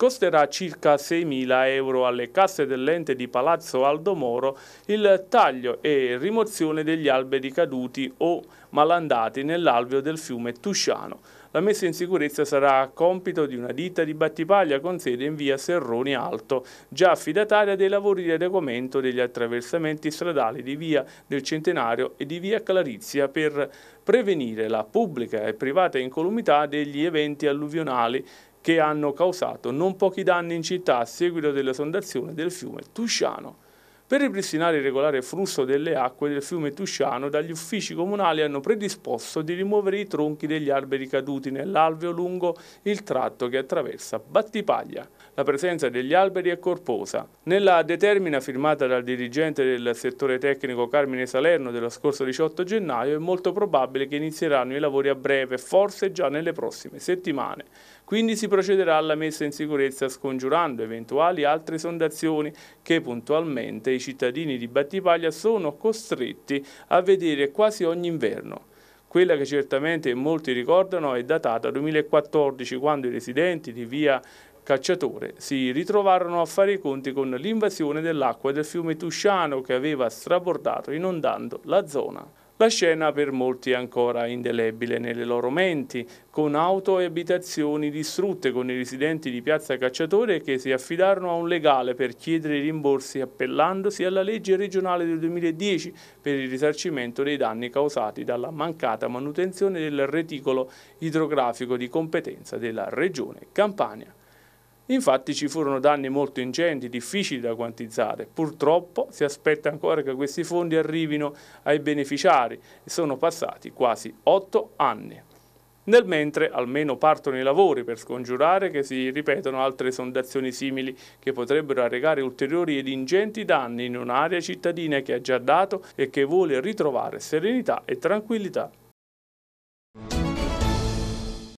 costerà circa 6.000 euro alle casse dell'ente di Palazzo Aldo Moro il taglio e rimozione degli alberi caduti o malandati nell'alveo del fiume Tusciano. La messa in sicurezza sarà a compito di una ditta di Battipaglia con sede in via Serroni Alto, già affidataria dei lavori di adeguamento degli attraversamenti stradali di via del Centenario e di via Clarizia per prevenire la pubblica e privata incolumità degli eventi alluvionali che hanno causato non pochi danni in città a seguito della sondazione del fiume Tusciano. Per ripristinare il regolare flusso delle acque del fiume Tusciano, dagli uffici comunali hanno predisposto di rimuovere i tronchi degli alberi caduti nell'alveo lungo il tratto che attraversa Battipaglia. La presenza degli alberi è corposa. Nella determina firmata dal dirigente del settore tecnico Carmine Salerno dello scorso 18 gennaio è molto probabile che inizieranno i lavori a breve, forse già nelle prossime settimane. Quindi si procederà alla messa in sicurezza scongiurando eventuali altre sondazioni che puntualmente i dei cittadini di Battipaglia sono costretti a vedere quasi ogni inverno. Quella che certamente molti ricordano è datata 2014 quando i residenti di via Cacciatore si ritrovarono a fare i conti con l'invasione dell'acqua del fiume Tusciano che aveva strabordato inondando la zona. La scena per molti è ancora indelebile nelle loro menti, con auto e abitazioni distrutte, con i residenti di Piazza Cacciatore che si affidarono a un legale per chiedere i rimborsi appellandosi alla legge regionale del 2010 per il risarcimento dei danni causati dalla mancata manutenzione del reticolo idrografico di competenza della Regione Campania. Infatti ci furono danni molto ingenti, difficili da quantizzare. Purtroppo si aspetta ancora che questi fondi arrivino ai beneficiari e sono passati quasi otto anni. Nel mentre almeno partono i lavori per scongiurare che si ripetano altre sondazioni simili che potrebbero arrecare ulteriori ed ingenti danni in un'area cittadina che ha già dato e che vuole ritrovare serenità e tranquillità.